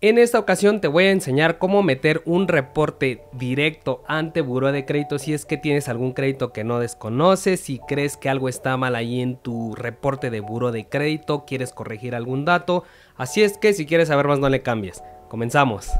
En esta ocasión te voy a enseñar cómo meter un reporte directo ante Buró de Crédito si es que tienes algún crédito que no desconoces, si crees que algo está mal ahí en tu reporte de Buró de Crédito, quieres corregir algún dato. Así es que si quieres saber más no le cambies. Comenzamos.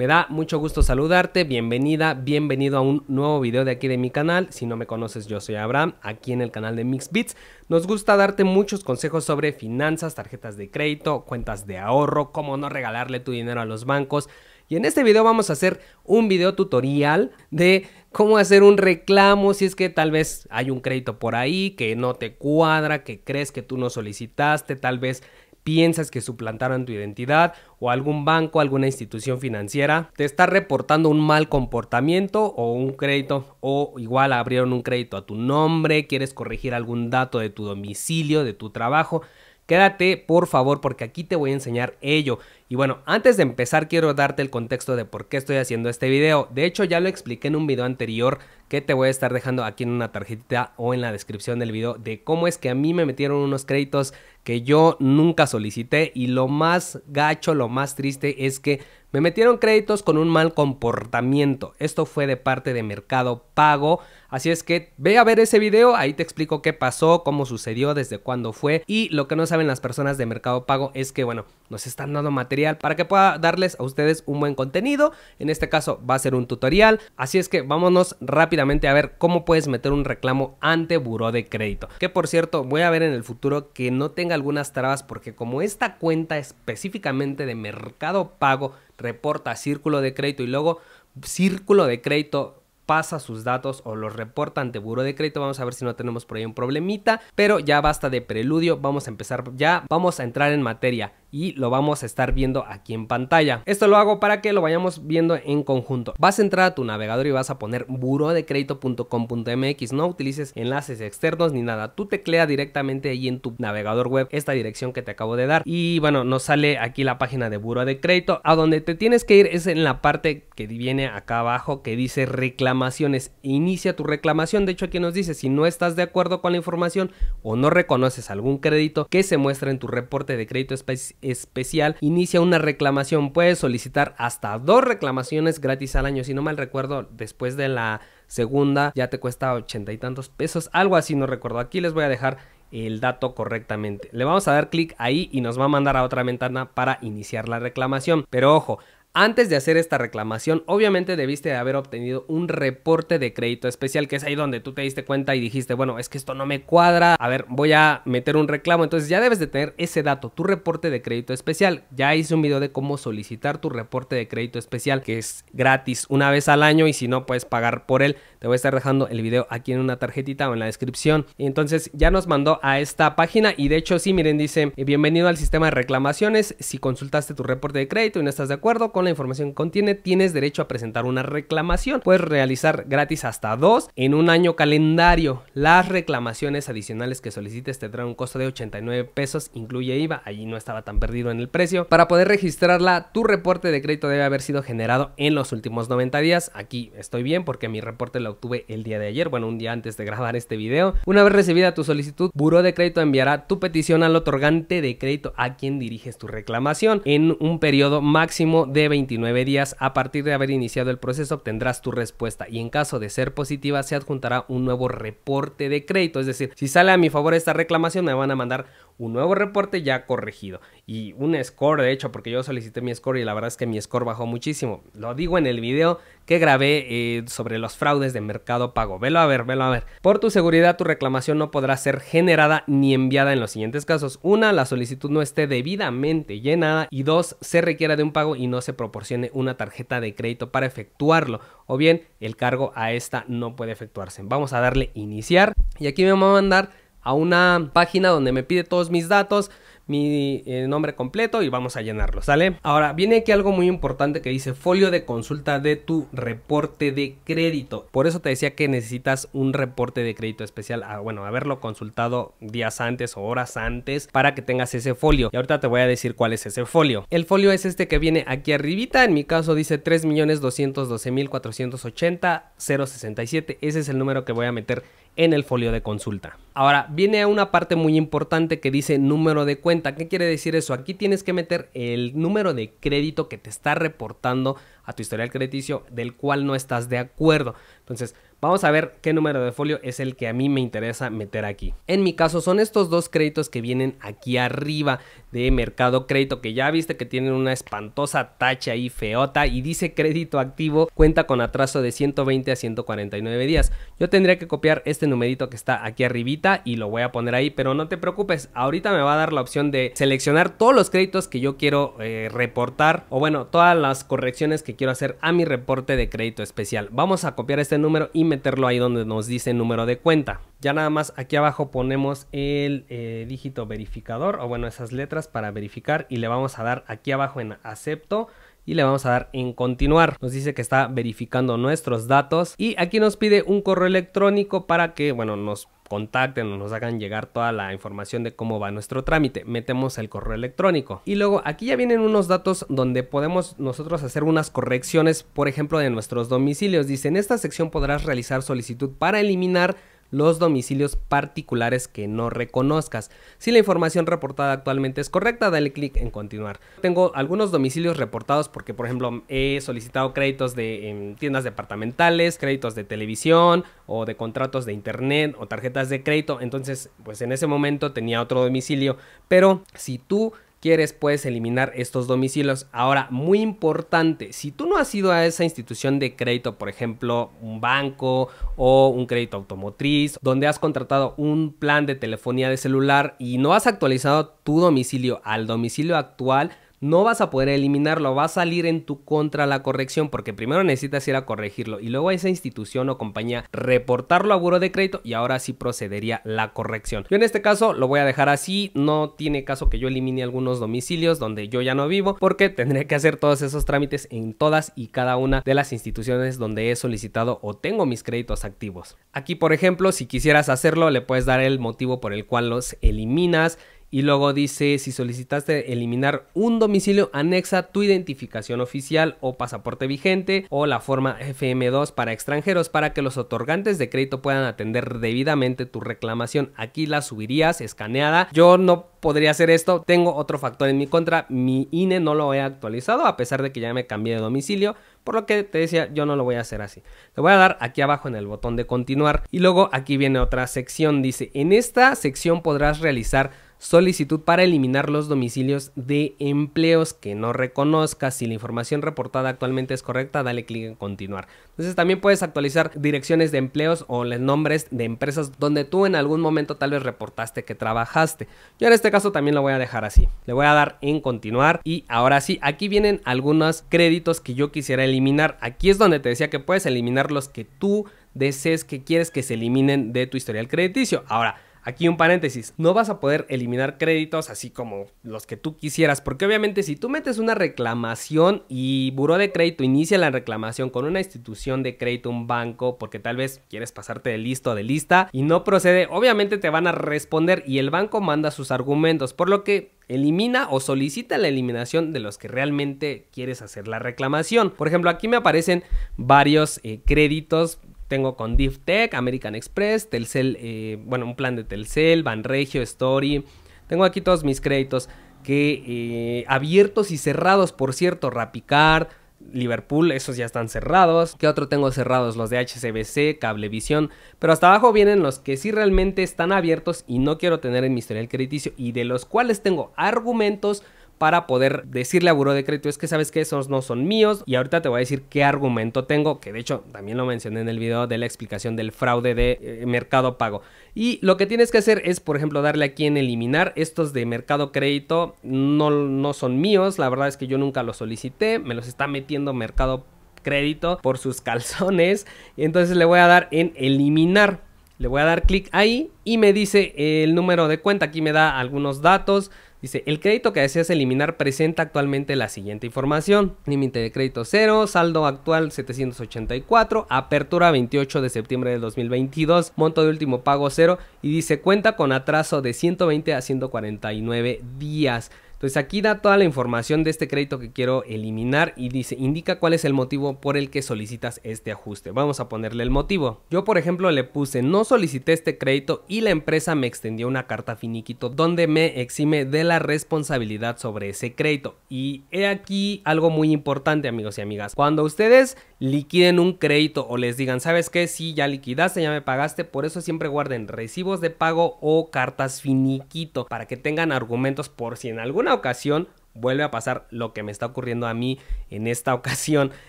Me da mucho gusto saludarte, bienvenida, bienvenido a un nuevo video de aquí de mi canal. Si no me conoces, yo soy Abraham, aquí en el canal de Mixbits. Nos gusta darte muchos consejos sobre finanzas, tarjetas de crédito, cuentas de ahorro, cómo no regalarle tu dinero a los bancos. Y en este video vamos a hacer un video tutorial de cómo hacer un reclamo si es que tal vez hay un crédito por ahí que no te cuadra, que crees que tú no solicitaste, tal vez piensas que suplantaron tu identidad o algún banco, alguna institución financiera te está reportando un mal comportamiento o un crédito o igual abrieron un crédito a tu nombre, quieres corregir algún dato de tu domicilio, de tu trabajo, Quédate, por favor, porque aquí te voy a enseñar ello. Y bueno, antes de empezar quiero darte el contexto de por qué estoy haciendo este video. De hecho, ya lo expliqué en un video anterior que te voy a estar dejando aquí en una tarjetita o en la descripción del video de cómo es que a mí me metieron unos créditos que yo nunca solicité y lo más gacho, lo más triste es que me metieron créditos con un mal comportamiento. Esto fue de parte de Mercado Pago. Así es que ve a ver ese video, ahí te explico qué pasó, cómo sucedió, desde cuándo fue y lo que no saben las personas de Mercado Pago es que bueno, nos están dando material para que pueda darles a ustedes un buen contenido. En este caso va a ser un tutorial, así es que vámonos rápidamente a ver cómo puedes meter un reclamo ante buró de crédito. Que por cierto, voy a ver en el futuro que no tenga algunas trabas porque como esta cuenta específicamente de Mercado Pago reporta círculo de crédito y luego círculo de crédito pasa sus datos o los reporta ante buro de Crédito. Vamos a ver si no tenemos por ahí un problemita, pero ya basta de preludio, vamos a empezar ya, vamos a entrar en materia y lo vamos a estar viendo aquí en pantalla. Esto lo hago para que lo vayamos viendo en conjunto. Vas a entrar a tu navegador y vas a poner burodecredito.com.mx. No utilices enlaces externos ni nada. Tú teclea directamente ahí en tu navegador web esta dirección que te acabo de dar. Y bueno, nos sale aquí la página de Buro de Crédito. A donde te tienes que ir es en la parte que viene acá abajo que dice reclamaciones. Inicia tu reclamación. De hecho, aquí nos dice si no estás de acuerdo con la información o no reconoces algún crédito que se muestra en tu reporte de crédito específico especial, inicia una reclamación. Puedes solicitar hasta dos reclamaciones gratis al año. Si no mal recuerdo, después de la segunda ya te cuesta ochenta y tantos pesos. Algo así no recuerdo. Aquí les voy a dejar el dato correctamente. Le vamos a dar clic ahí y nos va a mandar a otra ventana para iniciar la reclamación. Pero ojo, antes de hacer esta reclamación, obviamente debiste de haber obtenido un reporte de crédito especial, que es ahí donde tú te diste cuenta y dijiste, bueno, es que esto no me cuadra, a ver, voy a meter un reclamo, entonces ya debes de tener ese dato, tu reporte de crédito especial. Ya hice un video de cómo solicitar tu reporte de crédito especial, que es gratis una vez al año y si no puedes pagar por él, te voy a estar dejando el video aquí en una tarjetita o en la descripción. Y entonces ya nos mandó a esta página y de hecho sí, miren, dice, bienvenido al sistema de reclamaciones, si consultaste tu reporte de crédito y no estás de acuerdo con la información que contiene, tienes derecho a presentar una reclamación. Puedes realizar gratis hasta dos en un año calendario. Las reclamaciones adicionales que solicites tendrán un costo de 89 pesos, incluye IVA, allí no estaba tan perdido en el precio. Para poder registrarla, tu reporte de crédito debe haber sido generado en los últimos 90 días. Aquí estoy bien porque mi reporte lo obtuve el día de ayer, bueno, un día antes de grabar este video. Una vez recibida tu solicitud, Buró de Crédito enviará tu petición al otorgante de crédito a quien diriges tu reclamación en un periodo máximo de 29 días a partir de haber iniciado el proceso obtendrás tu respuesta y en caso de ser positiva se adjuntará un nuevo reporte de crédito. Es decir, si sale a mi favor esta reclamación me van a mandar un nuevo reporte ya corregido y un score, de hecho, porque yo solicité mi score y la verdad es que mi score bajó muchísimo. Lo digo en el video que grabé eh, sobre los fraudes de Mercado Pago. Velo a ver, velo a ver. Por tu seguridad, tu reclamación no podrá ser generada ni enviada en los siguientes casos. Una, la solicitud no esté debidamente llenada y dos, se requiera de un pago y no se proporcione una tarjeta de crédito para efectuarlo o bien el cargo a esta no puede efectuarse. Vamos a darle iniciar y aquí me va a mandar a una página donde me pide todos mis datos, mi eh, nombre completo y vamos a llenarlo, ¿sale? Ahora, viene aquí algo muy importante que dice folio de consulta de tu reporte de crédito. Por eso te decía que necesitas un reporte de crédito especial, ah, bueno, haberlo consultado días antes o horas antes para que tengas ese folio. Y ahorita te voy a decir cuál es ese folio. El folio es este que viene aquí arribita, en mi caso dice 3.212.480.067. Ese es el número que voy a meter en el folio de consulta. Ahora, viene una parte muy importante que dice número de cuenta. ¿Qué quiere decir eso? Aquí tienes que meter el número de crédito que te está reportando a tu historial crediticio del cual no estás de acuerdo. Entonces, vamos a ver qué número de folio es el que a mí me interesa meter aquí. En mi caso son estos dos créditos que vienen aquí arriba de Mercado Crédito, que ya viste que tienen una espantosa tacha ahí feota y dice crédito activo, cuenta con atraso de 120 a 149 días. Yo tendría que copiar este numerito que está aquí arribita y lo voy a poner ahí, pero no te preocupes, ahorita me va a dar la opción de seleccionar todos los créditos que yo quiero eh, reportar o bueno, todas las correcciones que quiero hacer a mi reporte de crédito especial. Vamos a copiar este número y meterlo ahí donde nos dice número de cuenta. Ya nada más aquí abajo ponemos el eh, dígito verificador o bueno esas letras para verificar y le vamos a dar aquí abajo en acepto y le vamos a dar en continuar. Nos dice que está verificando nuestros datos y aquí nos pide un correo electrónico para que, bueno, nos contacten o nos hagan llegar toda la información de cómo va nuestro trámite. Metemos el correo electrónico. Y luego aquí ya vienen unos datos donde podemos nosotros hacer unas correcciones, por ejemplo, de nuestros domicilios. Dice, en esta sección podrás realizar solicitud para eliminar los domicilios particulares que no reconozcas. Si la información reportada actualmente es correcta, dale clic en continuar. Tengo algunos domicilios reportados porque, por ejemplo, he solicitado créditos de em, tiendas departamentales, créditos de televisión o de contratos de internet o tarjetas de crédito. Entonces, pues en ese momento tenía otro domicilio. Pero si tú quieres puedes eliminar estos domicilios. Ahora, muy importante, si tú no has ido a esa institución de crédito, por ejemplo, un banco o un crédito automotriz, donde has contratado un plan de telefonía de celular y no has actualizado tu domicilio al domicilio actual, no vas a poder eliminarlo, va a salir en tu contra la corrección porque primero necesitas ir a corregirlo y luego a esa institución o compañía reportarlo a buro de crédito y ahora sí procedería la corrección. Yo en este caso lo voy a dejar así, no tiene caso que yo elimine algunos domicilios donde yo ya no vivo porque tendré que hacer todos esos trámites en todas y cada una de las instituciones donde he solicitado o tengo mis créditos activos. Aquí por ejemplo si quisieras hacerlo le puedes dar el motivo por el cual los eliminas y luego dice, si solicitaste eliminar un domicilio, anexa tu identificación oficial o pasaporte vigente o la forma FM2 para extranjeros para que los otorgantes de crédito puedan atender debidamente tu reclamación. Aquí la subirías escaneada. Yo no podría hacer esto. Tengo otro factor en mi contra. Mi INE no lo he actualizado a pesar de que ya me cambié de domicilio. Por lo que te decía, yo no lo voy a hacer así. Te voy a dar aquí abajo en el botón de continuar. Y luego aquí viene otra sección. Dice, en esta sección podrás realizar solicitud para eliminar los domicilios de empleos que no reconozcas. Si la información reportada actualmente es correcta, dale clic en continuar. Entonces también puedes actualizar direcciones de empleos o los nombres de empresas donde tú en algún momento tal vez reportaste que trabajaste. Yo en este caso también lo voy a dejar así. Le voy a dar en continuar y ahora sí, aquí vienen algunos créditos que yo quisiera eliminar. Aquí es donde te decía que puedes eliminar los que tú desees que quieres que se eliminen de tu historial crediticio. Ahora, Aquí un paréntesis, no vas a poder eliminar créditos así como los que tú quisieras, porque obviamente si tú metes una reclamación y buró de crédito inicia la reclamación con una institución de crédito, un banco, porque tal vez quieres pasarte de listo de lista y no procede, obviamente te van a responder y el banco manda sus argumentos, por lo que elimina o solicita la eliminación de los que realmente quieres hacer la reclamación. Por ejemplo, aquí me aparecen varios eh, créditos tengo con DivTech, American Express, Telcel, eh, bueno, un plan de Telcel, Banregio, Story. Tengo aquí todos mis créditos que eh, abiertos y cerrados, por cierto, Rapicard, Liverpool, esos ya están cerrados. ¿Qué otro tengo cerrados? Los de HCBC, Cablevisión. Pero hasta abajo vienen los que sí realmente están abiertos y no quiero tener en mi historial crediticio y de los cuales tengo argumentos para poder decirle a Buró de Crédito es que sabes que esos no son míos y ahorita te voy a decir qué argumento tengo, que de hecho también lo mencioné en el video de la explicación del fraude de eh, Mercado Pago. Y lo que tienes que hacer es, por ejemplo, darle aquí en eliminar estos de Mercado Crédito, no, no son míos, la verdad es que yo nunca los solicité, me los está metiendo Mercado Crédito por sus calzones, entonces le voy a dar en eliminar. Le voy a dar clic ahí y me dice el número de cuenta. Aquí me da algunos datos Dice, el crédito que deseas eliminar presenta actualmente la siguiente información. Límite de crédito 0, saldo actual 784, apertura 28 de septiembre de 2022, monto de último pago 0 y dice cuenta con atraso de 120 a 149 días. Entonces aquí da toda la información de este crédito que quiero eliminar y dice, indica cuál es el motivo por el que solicitas este ajuste. Vamos a ponerle el motivo. Yo por ejemplo le puse, no solicité este crédito y la empresa me extendió una carta finiquito donde me exime de la responsabilidad sobre ese crédito. Y he aquí algo muy importante amigos y amigas. Cuando ustedes liquiden un crédito o les digan, ¿sabes qué? Si sí, ya liquidaste, ya me pagaste, por eso siempre guarden recibos de pago o cartas finiquito para que tengan argumentos por si en alguna ocasión vuelve a pasar lo que me está ocurriendo a mí en esta ocasión.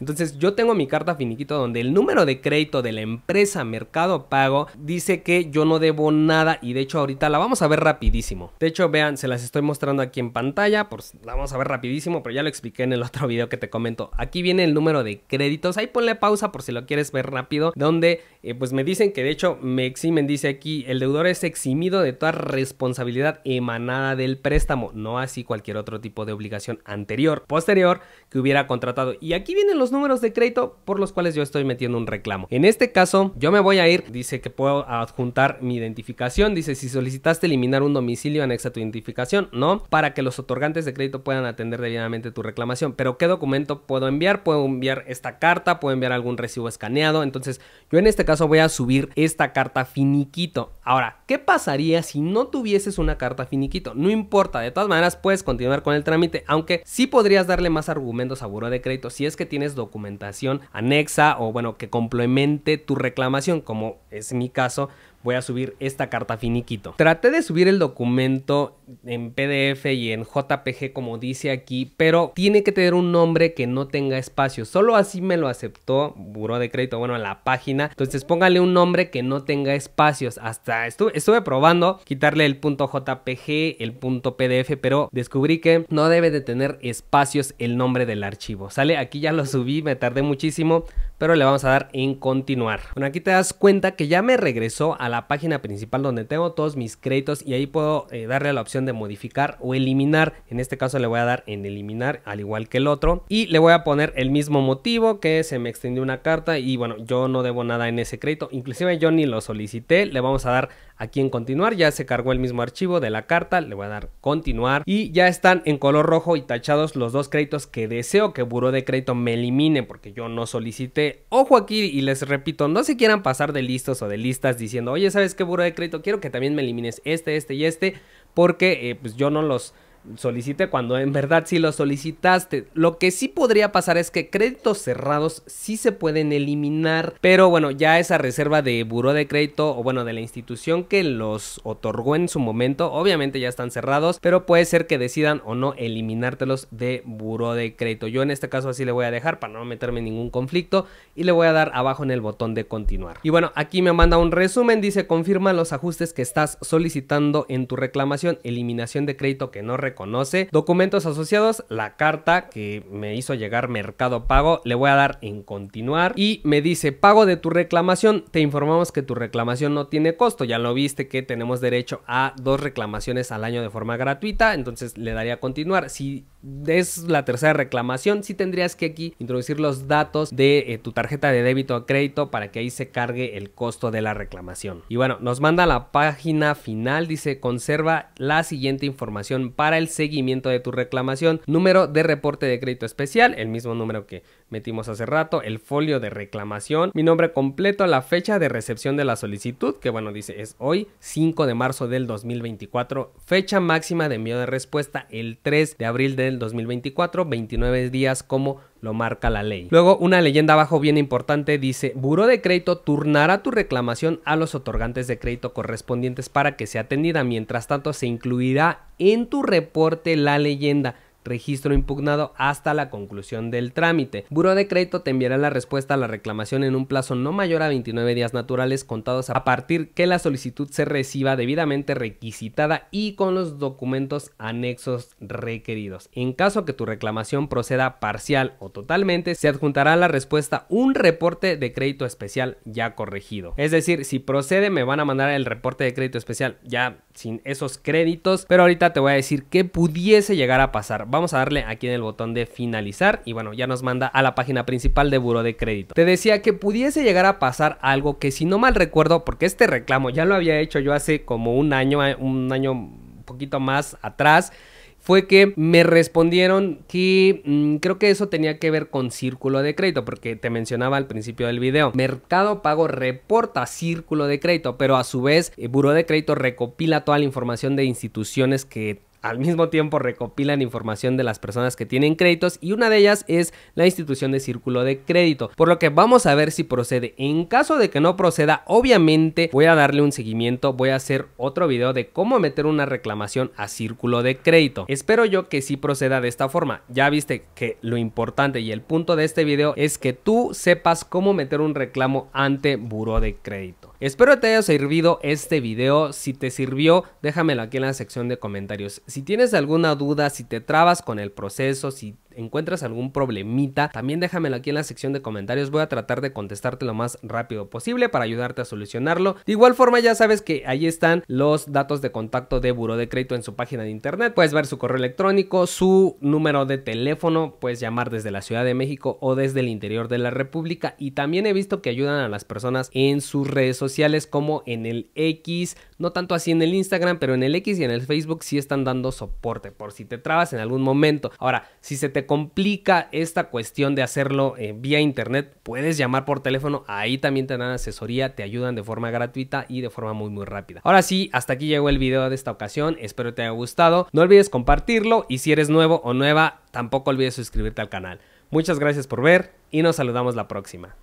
Entonces yo tengo mi carta finiquito donde el número de crédito de la empresa Mercado Pago dice que yo no debo nada y de hecho ahorita la vamos a ver rapidísimo. De hecho vean, se las estoy mostrando aquí en pantalla, pues la vamos a ver rapidísimo, pero ya lo expliqué en el otro video que te comento. Aquí viene el número de créditos, ahí ponle pausa por si lo quieres ver rápido, donde eh, pues me dicen que de hecho me eximen, dice aquí, el deudor es eximido de toda responsabilidad emanada del préstamo, no así cualquier otro tipo de obligación anterior, posterior, que hubiera contratado. Y aquí vienen los números de crédito por los cuales yo estoy metiendo un reclamo. En este caso, yo me voy a ir, dice que puedo adjuntar mi identificación, dice si solicitaste eliminar un domicilio, anexa tu identificación, ¿no? Para que los otorgantes de crédito puedan atender debidamente tu reclamación. Pero ¿qué documento puedo enviar? Puedo enviar esta carta, puedo enviar algún recibo escaneado. Entonces, yo en este caso voy a subir esta carta finiquito. Ahora, ¿qué pasaría si no tuvieses una carta finiquito? No importa, de todas maneras puedes continuar con el trabajo aunque sí podrías darle más argumentos a buro de crédito si es que tienes documentación anexa o bueno, que complemente tu reclamación, como es mi caso, voy a subir esta carta finiquito. Traté de subir el documento en PDF y en JPG como dice aquí, pero tiene que tener un nombre que no tenga espacio. Solo así me lo aceptó Buró de Crédito, bueno, la página. Entonces póngale un nombre que no tenga espacios. Hasta estuve, estuve probando quitarle el punto JPG, el punto PDF, pero descubrí que no debe de tener espacios el nombre del archivo. Sale, aquí ya lo subí, me tardé muchísimo, pero le vamos a dar en continuar. Bueno, aquí te das cuenta que ya me regresó a la página principal donde tengo todos mis créditos y ahí puedo eh, darle a la opción de modificar o eliminar. En este caso le voy a dar en eliminar al igual que el otro y le voy a poner el mismo motivo que se me extendió una carta y bueno, yo no debo nada en ese crédito. Inclusive yo ni lo solicité. Le vamos a dar aquí en continuar. Ya se cargó el mismo archivo de la carta. Le voy a dar continuar y ya están en color rojo y tachados los dos créditos que deseo que Buró de Crédito me elimine porque yo no solicité ojo aquí, y les repito, no se quieran pasar de listos o de listas diciendo, oye, ¿sabes qué buro de crédito? Quiero que también me elimines este, este y este, porque eh, pues yo no los Solicite cuando en verdad sí lo solicitaste. Lo que sí podría pasar es que créditos cerrados sí se pueden eliminar, pero bueno, ya esa reserva de buró de crédito o bueno, de la institución que los otorgó en su momento, obviamente ya están cerrados, pero puede ser que decidan o no eliminártelos de buró de crédito. Yo en este caso así le voy a dejar para no meterme en ningún conflicto y le voy a dar abajo en el botón de continuar. Y bueno, aquí me manda un resumen, dice confirma los ajustes que estás solicitando en tu reclamación, eliminación de crédito que no reconoce, documentos asociados, la carta que me hizo llegar Mercado Pago, le voy a dar en continuar y me dice pago de tu reclamación, te informamos que tu reclamación no tiene costo, ya lo viste que tenemos derecho a dos reclamaciones al año de forma gratuita, entonces le daría continuar. Si es la tercera reclamación, sí tendrías que aquí introducir los datos de eh, tu tarjeta de débito a crédito para que ahí se cargue el costo de la reclamación. Y bueno, nos manda la página final, dice conserva la siguiente información para el seguimiento de tu reclamación, número de reporte de crédito especial, el mismo número que metimos hace rato, el folio de reclamación, mi nombre completo, la fecha de recepción de la solicitud, que bueno, dice es hoy, 5 de marzo del 2024, fecha máxima de envío de respuesta el 3 de abril del 2024, 29 días como lo marca la ley. Luego, una leyenda abajo bien importante dice, Buró de Crédito turnará tu reclamación a los otorgantes de crédito correspondientes para que sea atendida. Mientras tanto, se incluirá en tu reporte la leyenda registro impugnado hasta la conclusión del trámite. Buró de Crédito te enviará la respuesta a la reclamación en un plazo no mayor a 29 días naturales contados a partir que la solicitud se reciba debidamente requisitada y con los documentos anexos requeridos. En caso que tu reclamación proceda parcial o totalmente, se adjuntará a la respuesta un reporte de crédito especial ya corregido. Es decir, si procede me van a mandar el reporte de crédito especial ya sin esos créditos, pero ahorita te voy a decir qué pudiese llegar a pasar Vamos a darle aquí en el botón de finalizar y bueno, ya nos manda a la página principal de buro de Crédito. Te decía que pudiese llegar a pasar algo que si no mal recuerdo, porque este reclamo ya lo había hecho yo hace como un año, eh, un año un poquito más atrás fue que me respondieron que mm, creo que eso tenía que ver con círculo de crédito, porque te mencionaba al principio del video. Mercado Pago reporta círculo de crédito, pero a su vez, el eh, Buró de Crédito recopila toda la información de instituciones que al mismo tiempo recopilan información de las personas que tienen créditos y una de ellas es la institución de círculo de crédito, por lo que vamos a ver si procede. En caso de que no proceda, obviamente voy a darle un seguimiento, voy a hacer otro video de cómo meter una reclamación a círculo de crédito. Espero yo que sí proceda de esta forma. Ya viste que lo importante y el punto de este video es que tú sepas cómo meter un reclamo ante buró de crédito. Espero te haya servido este video. Si te sirvió, déjamelo aquí en la sección de comentarios. Si tienes alguna duda, si te trabas con el proceso, si encuentras algún problemita, también déjamelo aquí en la sección de comentarios. Voy a tratar de contestarte lo más rápido posible para ayudarte a solucionarlo. De igual forma, ya sabes que ahí están los datos de contacto de Buró de Crédito en su página de internet. Puedes ver su correo electrónico, su número de teléfono, puedes llamar desde la Ciudad de México o desde el interior de la República. Y también he visto que ayudan a las personas en sus redes sociales como en el X, no tanto así en el Instagram, pero en el X y en el Facebook si están dando soporte por si te trabas en algún momento. Ahora, si se te complica esta cuestión de hacerlo eh, vía internet, puedes llamar por teléfono, ahí también te dan asesoría, te ayudan de forma gratuita y de forma muy muy rápida. Ahora sí, hasta aquí llegó el video de esta ocasión, espero te haya gustado, no olvides compartirlo y si eres nuevo o nueva, tampoco olvides suscribirte al canal. Muchas gracias por ver y nos saludamos la próxima.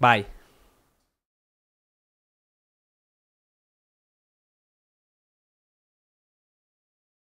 Bye.